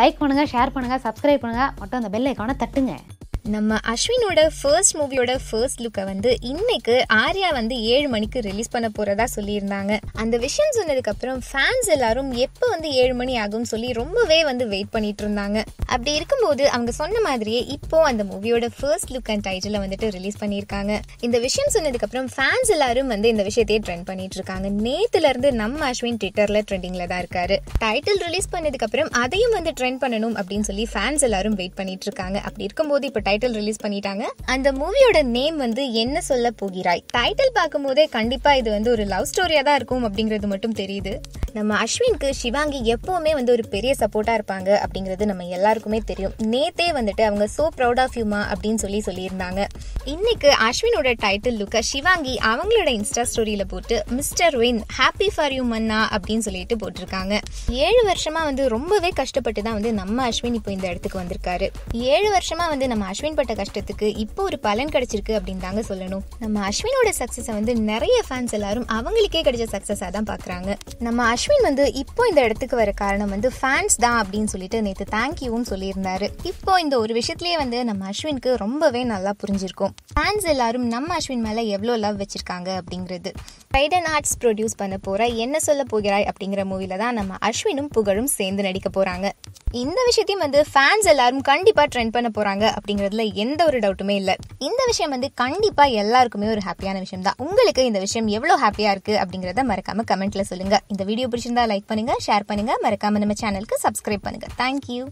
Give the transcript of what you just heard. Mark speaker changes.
Speaker 1: like பண்ணுங்கள் share பண்ணுங்கள் subscribe பண்ணுங்கள் மட்டும் அந்த பெல் ஐக்கானை தட்டுங்க நம்ம அஸ்வினோட ஃபர்ஸ்ட் மூவியோட ஃபர்ஸ்ட் லுக்கை வந்து இன்னைக்கு ஆர்யா வந்து ஏழு மணிக்கு ரிலீஸ் பண்ண போகிறதா சொல்லியிருந்தாங்க அந்த விஷயம் சொன்னதுக்கப்புறம் ஃபேன்ஸ் எல்லாரும் எப்போ வந்து ஏழு மணி ஆகும்னு சொல்லி ரொம்பவே வந்து வெயிட் பண்ணிட்டு இருந்தாங்க அப்படி இருக்கும்போது அவங்க சொன்ன மாதிரியே இப்போ அந்த மூவியோட ஃபர்ஸ்ட் லுக் அண்ட் டைட்டில் வந்துட்டு ரிலீஸ் பண்ணியிருக்காங்க இந்த விஷயம் சொன்னதுக்கப்புறம் ஃபேன்ஸ் எல்லாரும் வந்து இந்த விஷயத்தையே ட்ரெண்ட் பண்ணிட்டு இருக்காங்க நேத்துலேருந்து நம்ம அஸ்வின் ட்விட்டரில் ட்ரெண்டிங்கில் தான் இருக்காரு டைட்டில் ரிலீஸ் பண்ணதுக்கப்புறம் அதையும் வந்து ட்ரெண்ட் பண்ணணும் அப்படின்னு சொல்லி ஃபேன்ஸ் எல்லாரும் வெயிட் பண்ணிட்டு இருக்காங்க அப்படி இருக்கும்போது இப்போ டைட்டில் ரிலீஸ் பண்ணிட்டாங்க அந்த மூவியோட நேம் வந்து என்ன சொல்ல போகிறாய் டைட்டில் பார்க்கும் போதே கண்டிப்பா இது வந்து ஒரு லவ் ஸ்டோரியா தான் இருக்கும் அப்படிங்கிறது மட்டும் தெரியுது நம்ம அஸ்வின்க்கு சிவாங்கி எப்பவுமே வந்து ஒரு பெரிய சப்போர்ட்டா இருப்பாங்க அப்படிங்கிறது நம்ம எல்லாருக்குமே தெரியும் நேத்தே வந்துட்டு அவங்க சோ ப்ரௌட் ஆஃப் யூமா அப்படின்னு சொல்லி சொல்லியிருந்தாங்க இன்னைக்கு அஸ்வினோட டைட்டில் லுக்க சிவாங்கி அவங்களோட இன்ஸ்டா ஸ்டோரியில போட்டு mister win happy for you மன்னா அப்படின்னு சொல்லிட்டு போட்டிருக்காங்க ஏழு வருஷமா வந்து ரொம்பவே கஷ்டப்பட்டு தான் வந்து நம்ம அஸ்வின் இப்போ இந்த இடத்துக்கு வந்திருக்காரு ஏழு வருஷமா வந்து நம்ம அஸ்வின் அஸ்வின் பட்ட கஷ்டத்துக்கு இப்போ ஒரு பலன் கிடைச்சிருக்கு அப்படின்னு தாங்க சொல்லணும் நம்ம அஸ்வினோட சக்ஸஸை வந்து நிறைய ஃபேன்ஸ் எல்லாரும் அவங்களுக்கே கிடைச்ச சக்ஸஸாக தான் பார்க்குறாங்க நம்ம அஸ்வின் வந்து இப்போ இந்த இடத்துக்கு வர காரணம் வந்து ஃபேன்ஸ் தான் அப்படின்னு சொல்லிட்டு நேற்று தேங்க்யூவும் சொல்லியிருந்தாரு இப்போ இந்த ஒரு விஷயத்துலேயே வந்து நம்ம அஸ்வினுக்கு ரொம்பவே நல்லா புரிஞ்சிருக்கும் ஃபேன்ஸ் எல்லாரும் நம்ம அஸ்வின் மேலே எவ்வளோ லவ் வச்சிருக்காங்க அப்படிங்கிறது ரைடன் ஆர்ட்ஸ் ப்ரொடியூஸ் பண்ண போகிற என்ன சொல்ல போகிறாய் அப்படிங்கிற மூவியில் தான் நம்ம அஸ்வினும் புகழும் சேர்ந்து நடிக்க போகிறாங்க இந்த விஷயத்தையும் வந்து ஃபேன்ஸ் எல்லாரும் கண்டிப்பாக ட்ரெண்ட் பண்ண போகிறாங்க அப்படிங்கிறது அதில் எந்த ஒரு டவுட்டுமே இல்லை இந்த விஷயம் வந்து கண்டிப்பாக எல்லாருக்குமே ஒரு ஹாப்பியான விஷயம் தான் உங்களுக்கு இந்த விஷயம் எவ்வளவு ஹாப்பியாக இருக்கு அப்படிங்கிறத மறக்காம கமெண்ட்ல சொல்லுங்க இந்த வீடியோ பிடிச்சிருந்தா லைக் பண்ணுங்க ஷேர் பண்ணுங்க மறக்காம நம்ம சேனலுக்கு சப்ஸ்கிரைப் பண்ணுங்க தேங்க்யூ